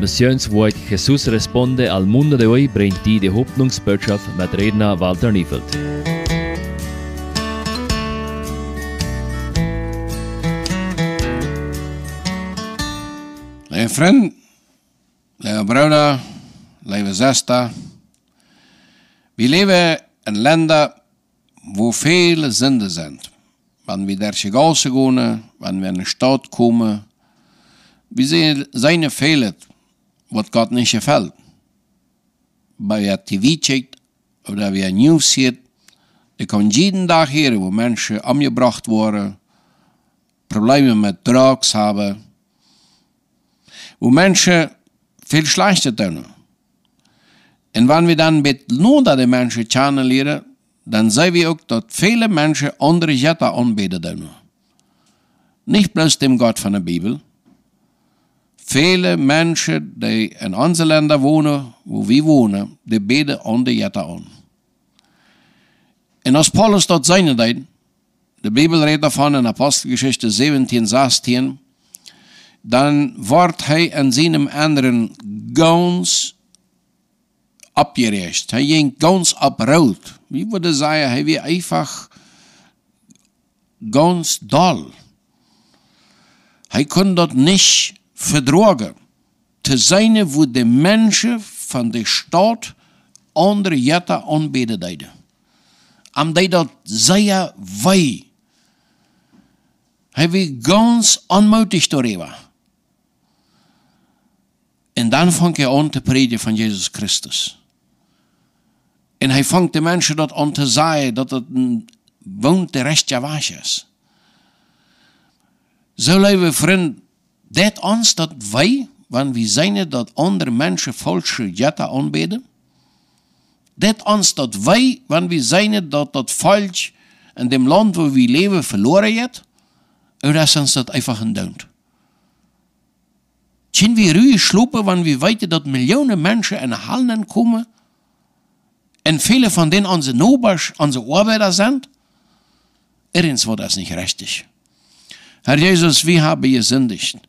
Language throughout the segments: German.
Misiones Jesus Responde al Mundo de hoy bringt die die Hoffnungsbotschaft mit Redner Walter Niefeld. Liebe Freunde, liebe Brüder, liebe Schwester, wir leben in Ländern, wo viele Sünde sind. Wenn wir durch die Gasse gehen, wenn wir in eine Stadt kommen, wir sehen seine Fehler was Gott nicht gefällt. Weil wir TV checkt oder wir News sieht, die kommen jeden Tag her, wo Menschen umgebracht wurden, Probleme mit Drugs haben, wo Menschen viel schlechter tun. Und wenn wir dann mit nur den Menschen channelieren, dann sehen wir auch, dass viele Menschen andere Jetta anbeten. Nicht bloß dem Gott von der Bibel, Viele mensen die in onze landen wohnen, wo wir wohnen, die beten onder die aan. En als Paulus dat zijn, de de Bibel redt daarvan in Apostelgeschichte 17, 16, dan wordt hij in zijn anderen ganz abgerecht. Hij ging ganz abrood. Wie würde zeggen? hij war einfach ganz doll. Hij kon dat niet Verdragen te zijn voor de mensen van de stad onder jette aanbidden deden. Omdat dat zij wij hebben ganz onmogelijk daarover. En dan vangt hij aan te prediken van Jezus Christus. En hij vangt de mensen dat aan te zeggen dat het een woont de rest is. Zo, lieve vriend, Det ons dat wij, wanneer we zijn dat andere mensen falsche jetta aanbidden? Det ons dat wij, wanneer we zijn dat dat falsch in dem land wo we leven verloren gaat? Oder ist uns das einfach ein Daunt? Sind wir ruhig schlupen, wenn wir weiten, dass Millionen Menschen in Hallen kommen und viele von denen unsere Nobasch, unsere Arbeiter sind? Irgendwo das nicht richtig. Herr Jesus, wir haben gesündigt.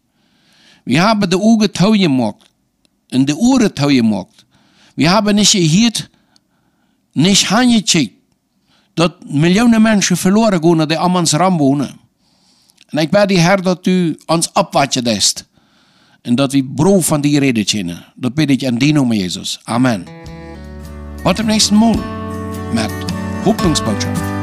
We hebben de ogen tau en de de oren We hebben Wir haben niet gehoord, nicht dat miljoenen mensen verloren gaan die Amans ons ram wonen. En ik bid die Heer dat u ons opwatje dest. En dat we brood van die reden zijn. Dat bid ik in die noemen, Jezus. Amen. Wat de nächsten Mal met Hoffnungsbotschaft.